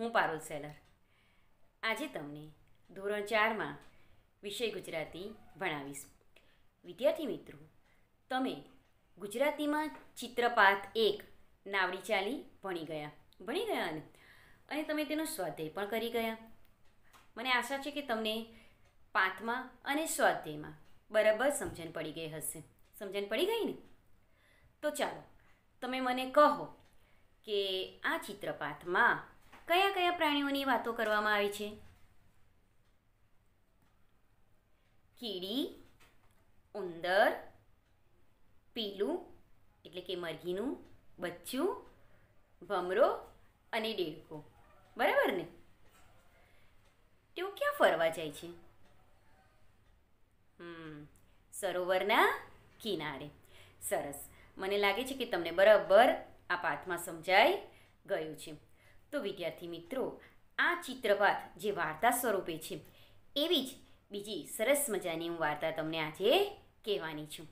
હું પારુલ સેલર આજે તમને ધોરણ ચારમાં વિષય ગુજરાતી ભણાવીશ વિદ્યાર્થી મિત્રો તમે ગુજરાતીમાં ચિત્રપાત એક નાવડી ચાલી ભણી ગયા ભણી ગયા ને અને તમે તેનો સ્વાધ્યાય પણ કરી ગયા મને આશા છે કે તમને પાઠમાં અને સ્વાધ્યાયમાં બરાબર સમજણ પડી ગઈ હશે સમજણ પડી ગઈ ને તો ચાલો તમે મને કહો કે આ ચિત્રપાથમાં કયા કયા પ્રાણીઓની વાતો કરવામાં આવી છે કીડી ઉંદર પીલું એટલે કે મરઘીનું બચ્ચું ભમરો અને ડેડકો બરાબર ને તેઓ ક્યાં ફરવા જાય છે સરોવરના કિનારે સરસ મને લાગે છે કે તમને બરાબર આ પાઠમાં સમજાઈ ગયું છે તો વિદ્યાર્થી મિત્રો આ ચિત્રપાત જે વાર્તા સ્વરૂપે છે એવી જ બીજી સરસ મજાની હું વાર્તા તમને આજે કહેવાની છું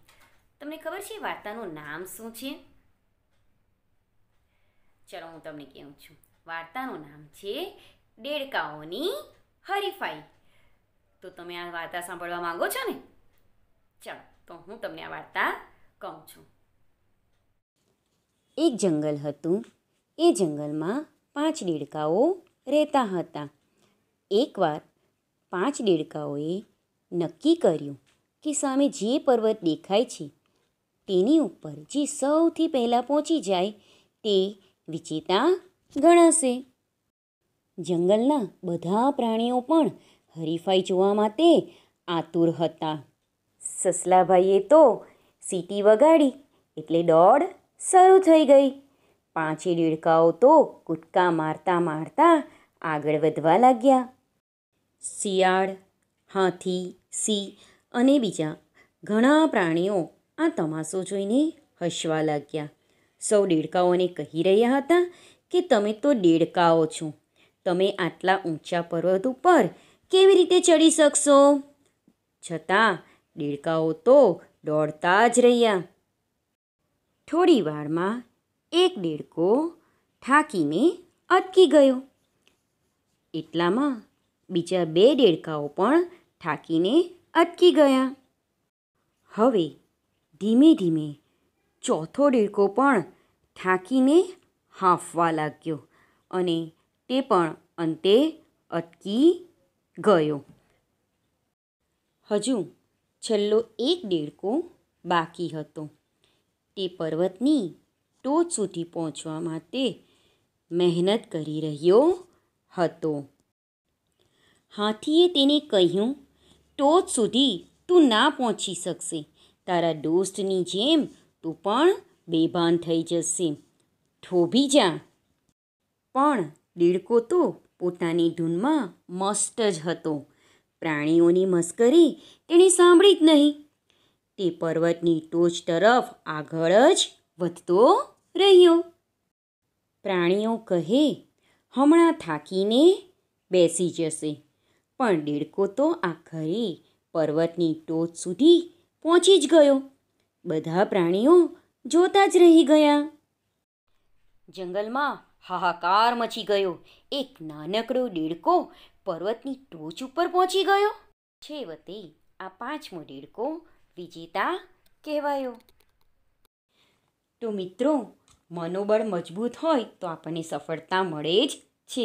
તમને ખબર છે વાર્તાનું નામ શું છે ચલો હું તમને કહું છું વાર્તાનું નામ છે દેડકાઓની હરીફાઈ તો તમે આ વાર્તા સાંભળવા માંગો છો ને ચાલો તો હું તમને આ વાર્તા કહું છું એક જંગલ હતું એ જંગલમાં પાંચ દેડકાઓ રહેતા હતા એકવાર પાંચ દેડકાઓએ નક્કી કર્યું કે સામે જે પર્વત દેખાય છે તેની ઉપર જે સૌથી પહેલાં પહોંચી જાય તે વિજેતા ગણાશે જંગલના બધા પ્રાણીઓ પણ હરીફાઈ જોવા માટે આતુર હતા સસલાભાઈએ તો સીટી વગાડી એટલે દોડ શરૂ થઈ ગઈ પાંચે દેડકાઓ તો કૂદકા મારતા મારતા આગળ વધવા લાગ્યા શિયાળ હાથી સિંહ અને બીજા ઘણા પ્રાણીઓ આ તમાશો જોઈને હસવા લાગ્યા સૌ દેડકાઓને કહી રહ્યા હતા કે તમે તો દેડકાઓ છો તમે આટલા ઊંચા પર્વત ઉપર કેવી રીતે ચડી શકશો છતાં ડેડકાઓ તો દોડતા જ રહ્યા થોડી વારમાં એક દેડકો ઠાકીને અટકી ગયો એટલામાં બીજા બે દેડકાઓ પણ ઠાકીને અટકી ગયા હવે ધીમે ધીમે ચોથો દેડકો પણ ઠાકીને હાંફવા લાગ્યો અને તે પણ અંતે અટકી ગયો હજુ છેલ્લો એક દેડકો બાકી હતો તે પર્વતની ટોચ સુધી પહોંચવા માટે મહેનત કરી રહ્યો હતો હાથીએ તેને કહ્યું ટોચ સુધી તું ના પહોંચી શકશે તારા દોસ્તની જેમ તું પણ બેભાન થઈ જશે થોભી જા પણ દીડકો તો પોતાની ધૂનમાં મસ્ત જ હતો પ્રાણીઓની મસ્કરી તેણે સાંભળી જ નહીં તે પર્વતની ટોચ તરફ આગળ જ વધતો રહ્યો પ્રાણીઓ કહે હમણાં થાકીને બેસી જશે પણ દેડકો તો આખરે પર્વતની ટોચ સુધી પહોંચી જ ગયો બધા પ્રાણીઓ જોતા જ રહી ગયા જંગલમાં હાહાકાર મચી ગયો એક નાનકડો દેડકો પર્વતની ટોચ ઉપર પહોંચી ગયો છેવટે આ પાંચમો દેડકો વિજેતા કહેવાયો તો મિત્રો મનોબળ મજબૂત હોય તો આપણને સફળતા મળે જ છે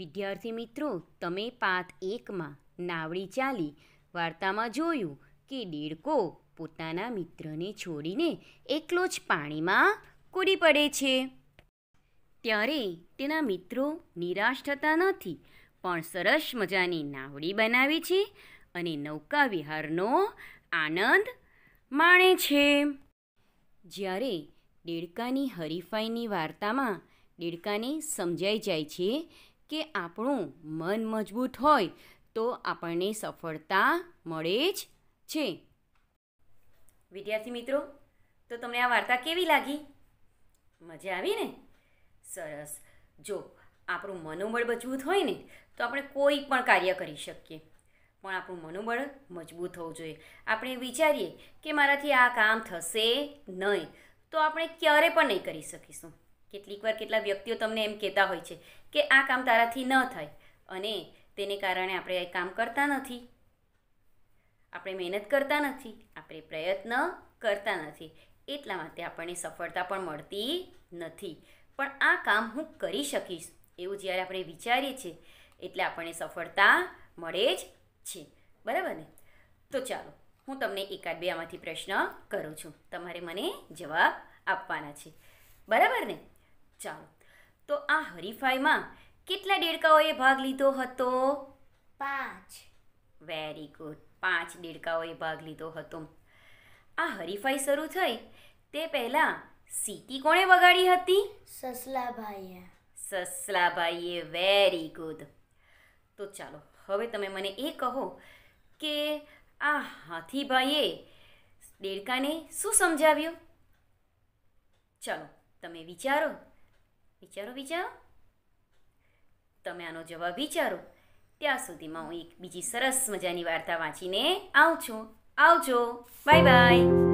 વિદ્યાર્થી મિત્રો તમે પાઠ એકમાં નાવડી ચાલી વાર્તામાં જોયું કે દેડકો પોતાના મિત્રને છોડીને એકલો જ પાણીમાં કૂદી પડે છે ત્યારે તેના મિત્રો નિરાશ થતા નથી પણ સરસ મજાની નાવડી બનાવે છે અને નૌકા વિહારનો આનંદ માણે છે જ્યારે દેડકાની હરીફાઈની વાર્તામાં દેડકાને સમજાઈ જાય છે કે આપણું મન મજબૂત હોય તો આપણને સફળતા મળે જ છે વિદ્યાર્થી મિત્રો તો તમને આ વાર્તા કેવી લાગી મજા આવી ને સરસ જો આપણું મનોબળ મજબૂત હોય ને તો આપણે કોઈ પણ કાર્ય કરી શકીએ પણ આપણું મનોબળ મજબૂત હોવું જોઈએ આપણે વિચારીએ કે મારાથી આ કામ થશે નહીં તો આપણે ક્યારે પણ નહીં કરી શકીશું કેટલીક વાર કેટલા વ્યક્તિઓ તમને એમ કહેતા હોય છે કે આ કામ તારાથી ન થાય અને તેને કારણે આપણે એ કામ કરતા નથી આપણે મહેનત કરતા નથી આપણે પ્રયત્ન કરતા નથી એટલા માટે આપણને સફળતા પણ મળતી નથી પણ આ કામ હું કરી શકીશ એવું જ્યારે આપણે વિચારીએ છીએ એટલે આપણને સફળતા મળે જ છે બરાબર ને તો ચાલો હું તમને એકાદ બે આમાંથી પ્રશ્ન કરું છું તમારે મને જવાબ આપવાના છે બરાબર ને ચાલો તો આ હરીફાઈમાં કેટલા દેડકાઓએ ભાગ લીધો હતો પાંચ વેરી ગુડ પાંચ દેડકાઓએ ભાગ લીધો હતો આ હરીફાઈ શરૂ થઈ તે પહેલાં સીટી કોણે વગાડી હતી સસલાભાઈએ સસલાભાઈએ વેરી ગુડ તો ચાલો હવે તમે મને એ કહો કે આ હાથીભાઈએ દેડકાને શું સમજાવ્યું ચાલો તમે વિચારો વિચારો વિચારો તમે આનો જવાબ વિચારો ત્યાં સુધીમાં હું એક બીજી સરસ મજાની વાર્તા વાંચીને આવું છું આવજો બાય બાય